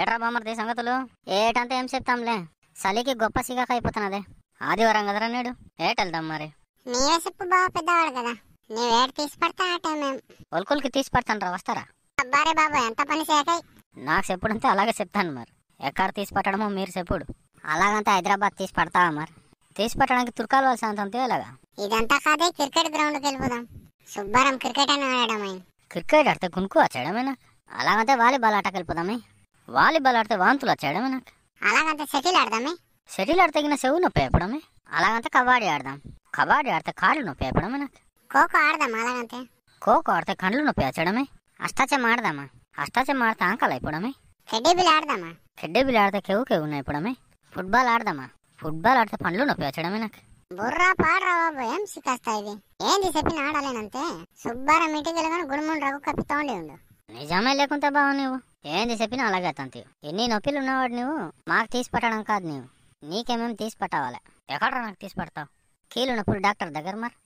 ఎట్రా బామ్మర్ది సంగతులు ఏటంటే ఏం చెప్తాంలే చలికి గొప్ప సిగాక అయిపోతున్నది ఆదివారం కదరా నేడు ఏటెళ్దాం మరి నీవే చెప్పు బావ పెద్దవాడు కదా నీవేడు తీసి పడతా ఆ టైం ఏం ఒలుకులకి తీసి పడతాను రా వస్తారా అబ్బారే బాబు ఎంత పని చేయకై నాకు చెప్పుడంటే అలాగే చెప్తాను మరి ఎక్కడ తీసి పట్టడమో మీరు చెప్పుడు అలాగంతా హైదరాబాద్ తీసి పడతావా మరి తీసి పట్టడానికి తుర్కాలు వాళ్ళ సంతం ఇలాగా ఇదంతా కాదే క్రికెట్ గ్రౌండ్కి వెళ్ళిపోదాం సుబ్బారం క్రికెట్ అని ఆడడం క్రికెట్ ఆడితే ఆ చేయడమేనా అలాగంటే వాలీబాల్ ఆటకెళ్ళిపోదామే వాలీబాల్ ఆడితే వాంతులు వచ్చాయడమే నాకు అలాగంటే సెటిల్ ఆడదామే సెటిల్ ఆడితే గిన సెవు నొప్పి వేపడమే అలాగంటే కబడ్డీ ఆడదాం కబడ్డీ ఆడితే కాళ్ళు నొప్పి వేపడమే నాకు ఖోఖో ఆడదాం అలాగంతే ఖోఖో ఆడితే కండ్లు నొప్పి వచ్చడమే అష్టాచం ఆడదామా అష్టాచం ఆడితే ఆంకలు అయిపోవడమే కెడ్డేబిల్ ఆడదామా కెడ్డేబిల్ ఆడితే కెవు కెవు అయిపోవడమే ఫుట్బాల్ ఆడదామా ఫుట్బాల్ ఆడితే పండ్లు నొప్పి వచ్చడమే నాకు బుర్రా పాడరా బాబు ఏం సికాస్తా ఇది ఏంది చెప్పిన ఆడలేనంతే సుబ్బారా మీటింగ్ వెళ్ళగానే గుడిముండు రఘు కప్పితోండి ఉండు నిజమే లేకుంటే బావు నువ్వు ఏంది చెప్పినా అలాగే తంతి ఎన్ని నొప్పిలు ఉన్నవాడు నువ్వు మాకు తీసి పట్టడం కాదు నీవు నీకేమేమి తీసి పట్టవాలి ఎక్కడ నాకు తీసి పడతావు కీలు నొప్పులు డాక్టర్ దగ్గర మరి